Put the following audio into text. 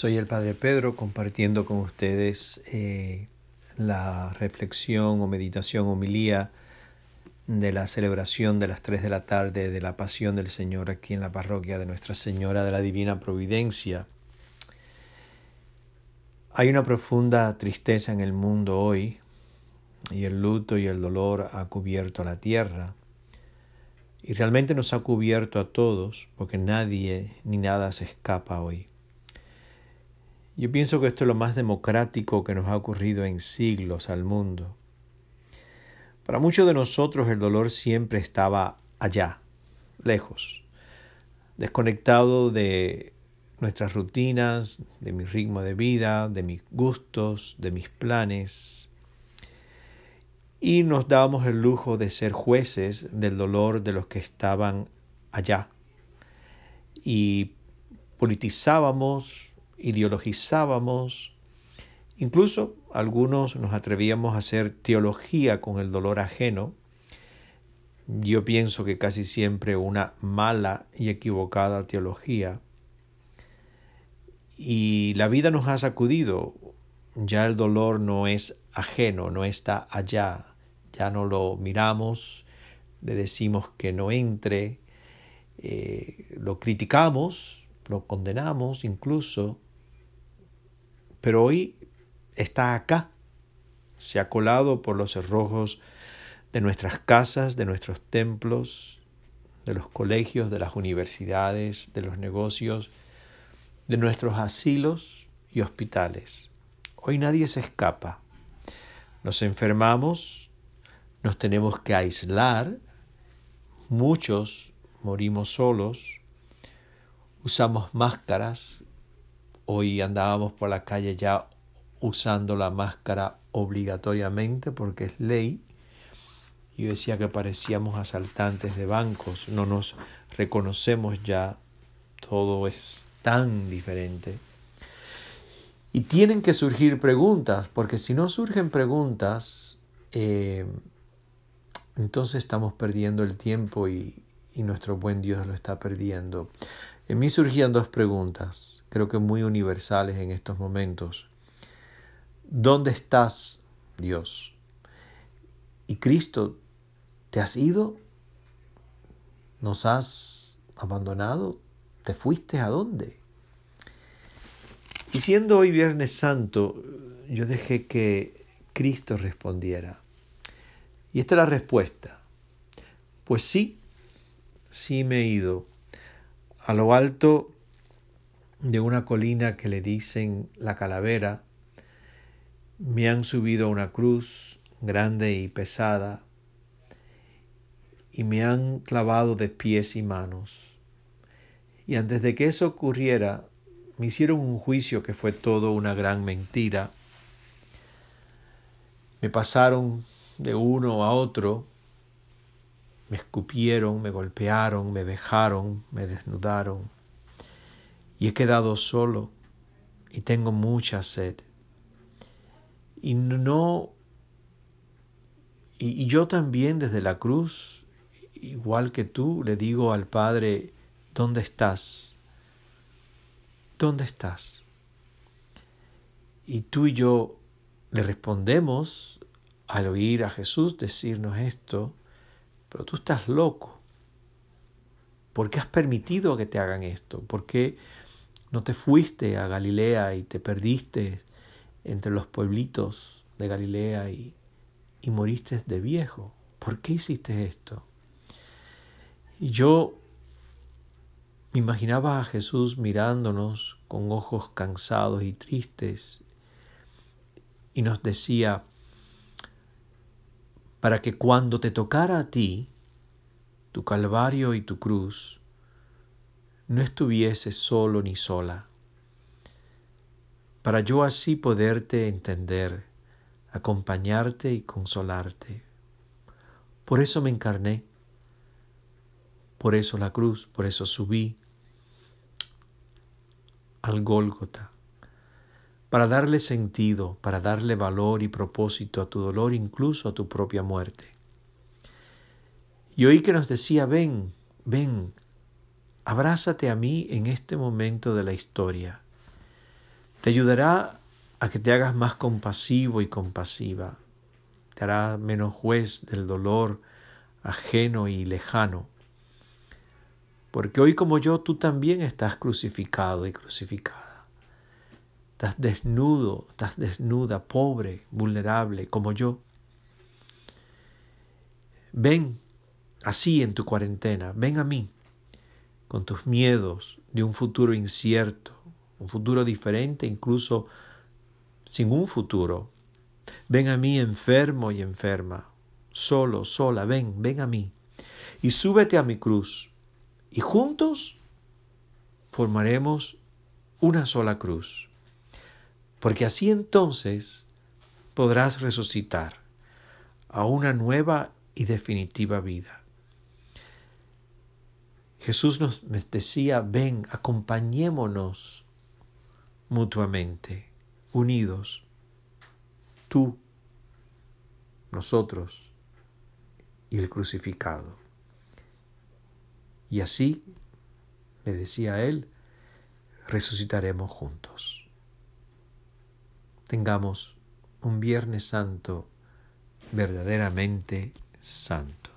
Soy el Padre Pedro compartiendo con ustedes eh, la reflexión o meditación homilía de la celebración de las 3 de la tarde de la Pasión del Señor aquí en la parroquia de Nuestra Señora de la Divina Providencia. Hay una profunda tristeza en el mundo hoy y el luto y el dolor ha cubierto la tierra. Y realmente nos ha cubierto a todos porque nadie ni nada se escapa hoy. Yo pienso que esto es lo más democrático que nos ha ocurrido en siglos al mundo. Para muchos de nosotros el dolor siempre estaba allá, lejos, desconectado de nuestras rutinas, de mi ritmo de vida, de mis gustos, de mis planes. Y nos dábamos el lujo de ser jueces del dolor de los que estaban allá. Y politizábamos ideologizábamos, incluso algunos nos atrevíamos a hacer teología con el dolor ajeno. Yo pienso que casi siempre una mala y equivocada teología. Y la vida nos ha sacudido. Ya el dolor no es ajeno, no está allá. Ya no lo miramos, le decimos que no entre, eh, lo criticamos, lo condenamos incluso pero hoy está acá. Se ha colado por los cerrojos de nuestras casas, de nuestros templos, de los colegios, de las universidades, de los negocios, de nuestros asilos y hospitales. Hoy nadie se escapa. Nos enfermamos, nos tenemos que aislar, muchos morimos solos, usamos máscaras Hoy andábamos por la calle ya usando la máscara obligatoriamente porque es ley. Y decía que parecíamos asaltantes de bancos, no nos reconocemos ya, todo es tan diferente. Y tienen que surgir preguntas, porque si no surgen preguntas, eh, entonces estamos perdiendo el tiempo y, y nuestro buen Dios lo está perdiendo. En mí surgían dos preguntas, creo que muy universales en estos momentos. ¿Dónde estás, Dios? ¿Y Cristo, te has ido? ¿Nos has abandonado? ¿Te fuiste a dónde? Y siendo hoy Viernes Santo, yo dejé que Cristo respondiera. Y esta es la respuesta. Pues sí, sí me he ido a lo alto de una colina que le dicen la calavera, me han subido a una cruz grande y pesada, y me han clavado de pies y manos. Y antes de que eso ocurriera, me hicieron un juicio que fue todo una gran mentira. Me pasaron de uno a otro me escupieron, me golpearon, me dejaron, me desnudaron. Y he quedado solo y tengo mucha sed. Y no... y yo también desde la cruz, igual que tú, le digo al Padre, ¿dónde estás? ¿Dónde estás? Y tú y yo le respondemos al oír a Jesús decirnos esto, pero tú estás loco. ¿Por qué has permitido que te hagan esto? ¿Por qué no te fuiste a Galilea y te perdiste entre los pueblitos de Galilea y, moriste de viejo? ¿Por qué hiciste esto? Y yo me imaginaba a Jesús mirándonos con ojos cansados y tristes y nos decía, para que cuando te tocara a ti, tu calvario y tu cruz, no estuvieses solo ni sola, para yo así poderte entender, acompañarte y consolarte. Por eso me encarné, por eso la cruz, por eso subí al Gólgota para darle sentido, para darle valor y propósito a tu dolor, incluso a tu propia muerte. Y oí que nos decía, ven, ven, abrázate a mí en este momento de la historia. Te ayudará a que te hagas más compasivo y compasiva. Te hará menos juez del dolor ajeno y lejano. Porque hoy como yo, tú también estás crucificado y crucificada. Estás desnudo, estás desnuda, pobre, vulnerable, como yo. Ven así en tu cuarentena, ven a mí, con tus miedos de un futuro incierto, un futuro diferente, incluso sin un futuro. Ven a mí enfermo y enferma, solo, sola, ven, ven a mí. Y súbete a mi cruz. Y juntos formaremos una sola cruz porque así entonces podrás resucitar a una nueva y definitiva vida. Jesús nos decía, ven, acompañémonos mutuamente, unidos, tú, nosotros y el crucificado. Y así, me decía él, resucitaremos juntos tengamos un Viernes Santo verdaderamente santo.